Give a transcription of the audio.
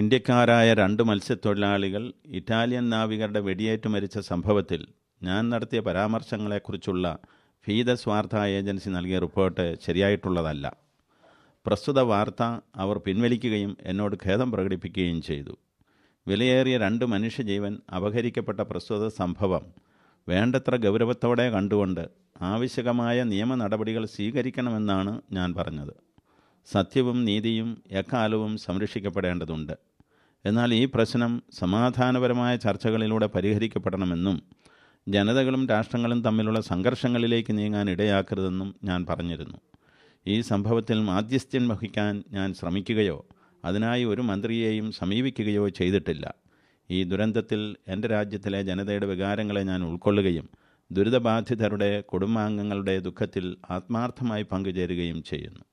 ഇന്ത്യക്കാരായ രണ്ട് മത്സ്യത്തൊഴിലാളികൾ ഇറ്റാലിയൻ നാവികരുടെ വെടിയേറ്റ് മരിച്ച സംഭവത്തിൽ ഞാൻ നടത്തിയ പരാമർശങ്ങളെക്കുറിച്ചുള്ള ഭീത സ്വാർത്ഥ ഏജൻസി നൽകിയ റിപ്പോർട്ട് ശരിയായിട്ടുള്ളതല്ല പ്രസ്തുത വാർത്ത അവർ പിൻവലിക്കുകയും എന്നോട് ഖേദം പ്രകടിപ്പിക്കുകയും ചെയ്തു വിലയേറിയ രണ്ട് മനുഷ്യജീവൻ അപഹരിക്കപ്പെട്ട പ്രസ്തുത സംഭവം വേണ്ടത്ര ഗൗരവത്തോടെ കണ്ടുകൊണ്ട് ആവശ്യകമായ നിയമ നടപടികൾ സ്വീകരിക്കണമെന്നാണ് ഞാൻ പറഞ്ഞത് സത്യവും നീതിയും എക്കാലവും സംരക്ഷിക്കപ്പെടേണ്ടതുണ്ട് എന്നാൽ ഈ പ്രശ്നം സമാധാനപരമായ ചർച്ചകളിലൂടെ പരിഹരിക്കപ്പെടണമെന്നും ജനതകളും രാഷ്ട്രങ്ങളും തമ്മിലുള്ള സംഘർഷങ്ങളിലേക്ക് നീങ്ങാൻ ഇടയാക്കരുതെന്നും ഞാൻ പറഞ്ഞിരുന്നു ഈ സംഭവത്തിൽ മാധ്യസ്ഥ്യം വഹിക്കാൻ ഞാൻ ശ്രമിക്കുകയോ അതിനായി ഒരു മന്ത്രിയെയും സമീപിക്കുകയോ ചെയ്തിട്ടില്ല ഈ ദുരന്തത്തിൽ എൻ്റെ രാജ്യത്തിലെ ജനതയുടെ വികാരങ്ങളെ ഞാൻ ഉൾക്കൊള്ളുകയും ദുരിതബാധിതരുടെ കുടുംബാംഗങ്ങളുടെ ദുഃഖത്തിൽ ആത്മാർത്ഥമായി പങ്കുചേരുകയും ചെയ്യുന്നു